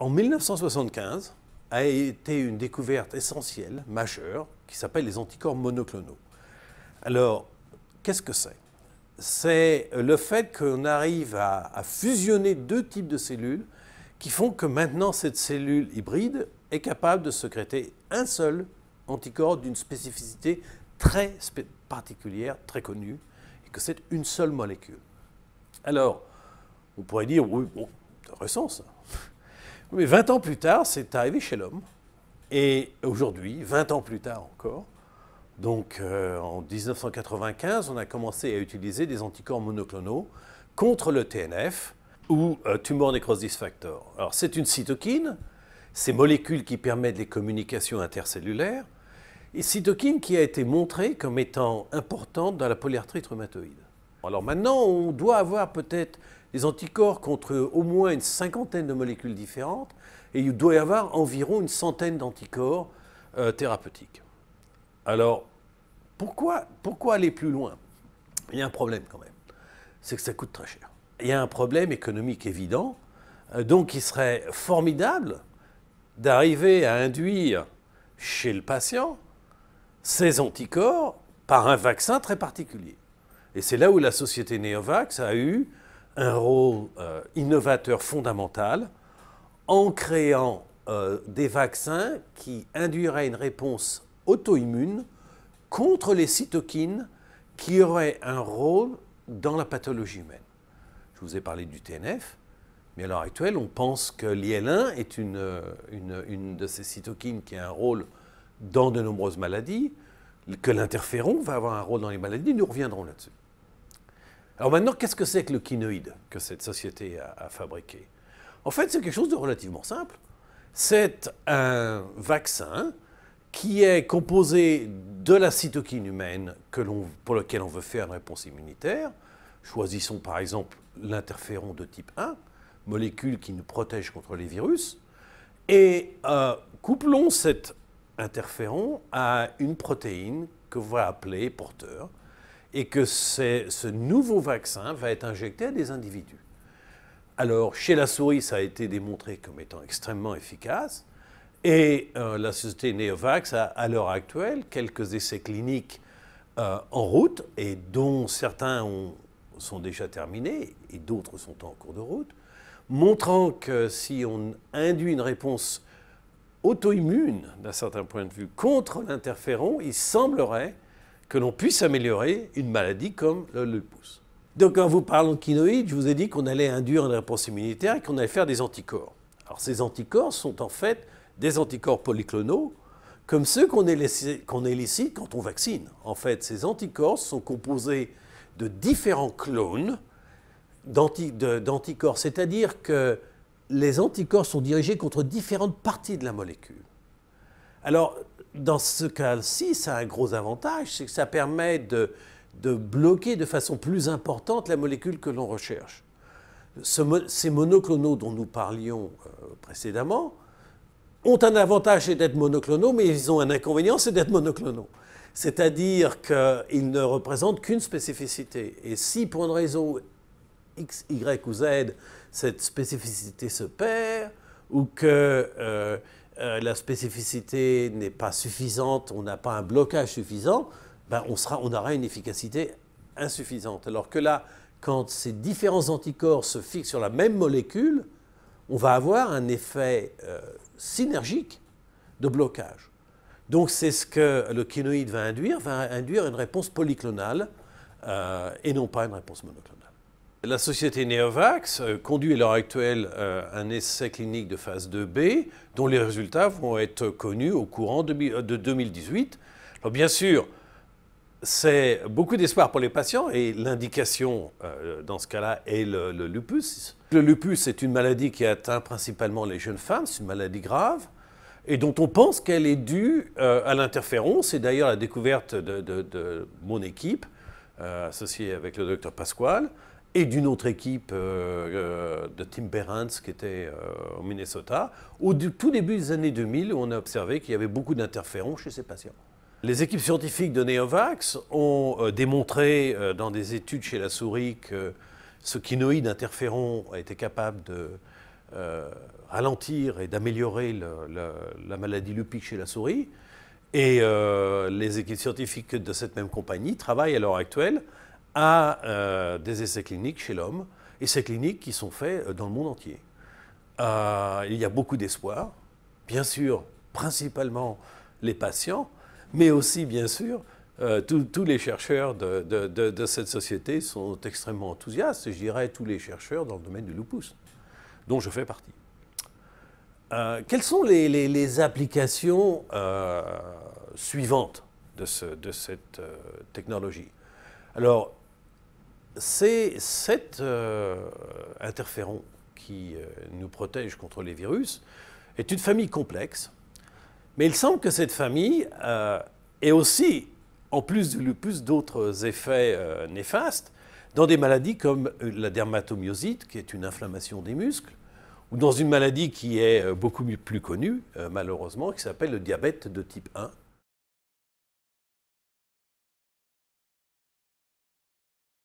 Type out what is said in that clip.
en 1975 a été une découverte essentielle, majeure, qui s'appelle les anticorps monoclonaux. Alors, qu'est-ce que c'est C'est le fait qu'on arrive à, fusionner deux types de cellules qui font que maintenant cette cellule hybride est capable de secréter un seul anticorps d'une spécificité très particulière, très connue, et que c'est une seule molécule. Alors, on pourrait dire, oui, bon, récent ça. Mais 20 ans plus tard, c'est arrivé chez l'homme. Et aujourd'hui, 20 ans plus tard encore, donc euh, en 1995, on a commencé à utiliser des anticorps monoclonaux contre le TNF ou euh, tumor necrosis factor. Alors c'est une cytokine, ces molécules qui permettent les communications intercellulaires, et cytokine qui a été montrée comme étant importante dans la polyarthrite rhumatoïde. Alors maintenant, on doit avoir peut-être les anticorps contre au moins une cinquantaine de molécules différentes, et il doit y avoir environ une centaine d'anticorps euh, thérapeutiques. Alors, pourquoi, aller plus loin Il y a un problème quand même, c'est que ça coûte très cher. Il y a un problème économique évident, euh, donc il serait formidable d'arriver à induire chez le patient ces anticorps par un vaccin très particulier. Et c'est là où la société Neovax a eu un rôle euh, innovateur fondamental en créant euh, des vaccins qui induiraient une réponse auto-immune contre les cytokines qui auraient un rôle dans la pathologie humaine. Je vous ai parlé du TNF, mais à l'heure actuelle, on pense que l'IL1 est une, euh, une, une, de ces cytokines qui a un rôle dans de nombreuses maladies, que l'interféron va avoir un rôle dans les maladies, nous reviendrons là-dessus. Alors maintenant, qu'est-ce que c'est que le quinoïde que cette société a, fabriqué En fait, c'est quelque chose de relativement simple. C'est un vaccin qui est composé de la cytokine humaine pour laquelle on veut faire une réponse immunitaire. Choisissons par exemple l'interféron de type 1, molécule qui nous protège contre les virus, et euh, couplons cet interféron à une protéine que vous allez appeler porteur, et que ce nouveau vaccin va être injecté à des individus. Alors, chez la souris, ça a été démontré comme étant extrêmement efficace. Et euh, la société Neovax a à l'heure actuelle quelques essais cliniques euh, en route, et dont certains sont déjà terminés et d'autres sont en cours de route, montrant que si on induit une réponse auto-immune d'un certain point de vue contre l'interféron, il semblerait que l'on puisse améliorer une maladie comme le lupus. Donc en vous parlant de quinoïdes, je vous ai dit qu'on allait induire une réponse immunitaire et qu'on allait faire des anticorps. Alors ces anticorps sont en fait des anticorps polyclonaux, comme ceux qu'on élicite quand on vaccine. En fait, ces anticorps sont composés de différents clones d'anticorps, c'est-à-dire que les anticorps sont dirigés contre différentes parties de la molécule. Alors, dans ce cas-ci, ça a un gros avantage, c'est que ça permet de, bloquer de façon plus importante la molécule que l'on recherche. ces monoclonaux dont nous parlions euh, précédemment ont un avantage d'être monoclonaux, mais ils ont un inconvénient, c'est d'être monoclonaux. C'est-à-dire qu'ils ne représentent qu'une spécificité. Et si pour une raison X, Y ou Z, cette spécificité se perd, ou que euh, euh, la spécificité n'est pas suffisante, on n'a pas un blocage suffisant, ben on, sera, on aura une efficacité insuffisante. Alors que là, quand ces différents anticorps se fixent sur la même molécule, on va avoir un effet euh, synergique de blocage. Donc c'est ce que le kénoïde va induire, va induire une réponse polyclonale euh, et non pas une réponse monoclonale la société Neovax euh, conduit à l'heure actuelle euh, un essai clinique de phase 2B dont les résultats vont être connus au courant de 2018. Euh, bien sûr, c'est beaucoup d'espoir pour les patients et l'indication dans ce cas-là est le, lupus. Le lupus est une maladie qui atteint principalement les jeunes femmes, c'est une maladie grave et dont on pense qu'elle est due à l'interférence. C'est d'ailleurs la découverte de, de mon équipe associée avec le docteur Pasquale et d'une autre équipe euh, euh, de Tim Behrens qui était euh, au Minnesota. Au tout début des années 2000, on a observé qu'il y avait beaucoup d'interférons chez ces patients. Les équipes scientifiques de Neovax ont démontré dans des études chez la souris que ce quinoïde interféron était capable de ralentir et d'améliorer la maladie lupique chez la souris. Et les équipes scientifiques de cette même compagnie travaillent à l'heure actuelle à euh, des essais cliniques chez l'homme, essais cliniques qui sont faits euh, dans le monde entier. Euh, il y a beaucoup d'espoir, bien sûr, principalement les patients, mais aussi, bien sûr, tous les chercheurs de, cette société sont extrêmement enthousiastes, et je dirais tous les chercheurs dans le domaine du lupus, dont je fais partie. quelles sont les, applications suivantes de, cette technologie Alors, c'est cet euh, interféron qui euh, nous protège contre les virus est une famille complexe, mais il semble que cette famille euh, ait aussi, en plus de lupus, d'autres effets néfastes dans des maladies comme la dermatomyosite, qui est une inflammation des muscles, ou dans une maladie qui est beaucoup plus connue, malheureusement, qui s'appelle le diabète de type 1,